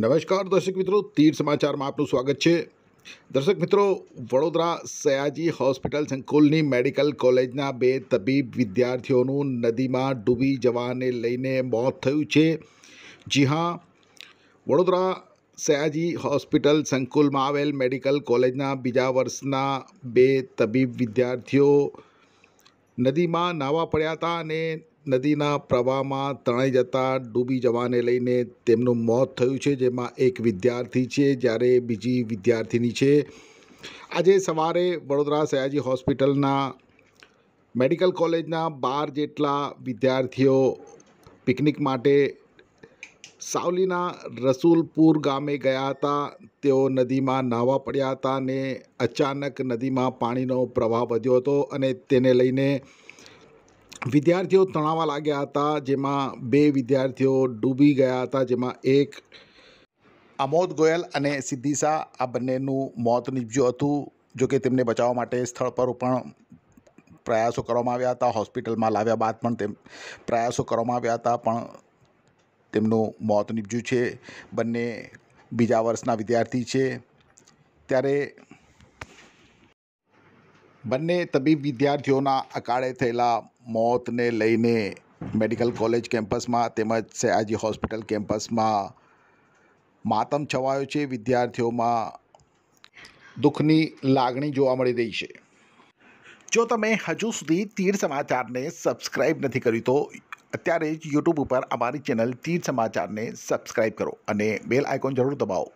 નમસ્કાર દર્શક મિત્રો તીર સમાચારમાં આપનું સ્વાગત છે દર્શક મિત્રો વડોદરા સયાજી હોસ્પિટલ સંકુલની મેડિકલ કોલેજના બે તબીબ વિદ્યાર્થીઓનું નદીમાં ડૂબી જવાને લઈને મોત થયું છે જી હા વડોદરા સયાજી હોસ્પિટલ સંકુલમાં આવેલ મેડિકલ કોલેજના બીજા વર્ષના બે તબીબ વિદ્યાર્થીઓ નદીમાં નાહવા પડ્યા હતા અને નદીના પ્રવાહમાં તણાઈ જતા ડૂબી જવાને લઈને તેમનું મોત થયું છે જેમાં એક વિદ્યાર્થી છે જ્યારે બીજી વિદ્યાર્થીની છે આજે સવારે વડોદરા સયાજી હોસ્પિટલના મેડિકલ કોલેજના બાર જેટલા વિદ્યાર્થીઓ પિકનિક માટે સાવલીના રસુલપુર ગામે ગયા હતા તેઓ નદીમાં નાહવા પડ્યા હતા અને અચાનક નદીમાં પાણીનો પ્રવાહ વધ્યો હતો અને તેને લઈને વિદ્યાર્થીઓ તણાવા લાગ્યા હતા જેમાં બે વિદ્યાર્થીઓ ડૂબી ગયા હતા જેમાં એક અમોદ ગોયલ અને સિદ્ધિશા આ બંનેનું મોત નીપજ્યું હતું જોકે તેમને બચાવવા માટે સ્થળ પર પણ પ્રયાસો કરવામાં આવ્યા હતા હોસ્પિટલમાં લાવ્યા બાદ પણ તેમ પ્રયાસો કરવામાં આવ્યા હતા પણ તેમનું મોત નીપજ્યું છે બંને બીજા વર્ષના વિદ્યાર્થી છે ત્યારે બંને તબીબ વિદ્યાર્થીઓના અકાળે થયેલા મોતને લઈને મેડિકલ કોલેજ કેમ્પસમાં તેમજ સયાજી હોસ્પિટલ કેમ્પસમાં માતમ છવાયો છે વિદ્યાર્થીઓમાં દુઃખની લાગણી જોવા મળી રહી છે જો તમે હજુ સુધી તીર સમાચારને સબસ્ક્રાઇબ નથી કર્યું તો અત્યારે જ યુટ્યુબ ઉપર અમારી ચેનલ તીર સમાચારને સબસ્ક્રાઇબ કરો અને બેલ આઇકોન જરૂર દબાવો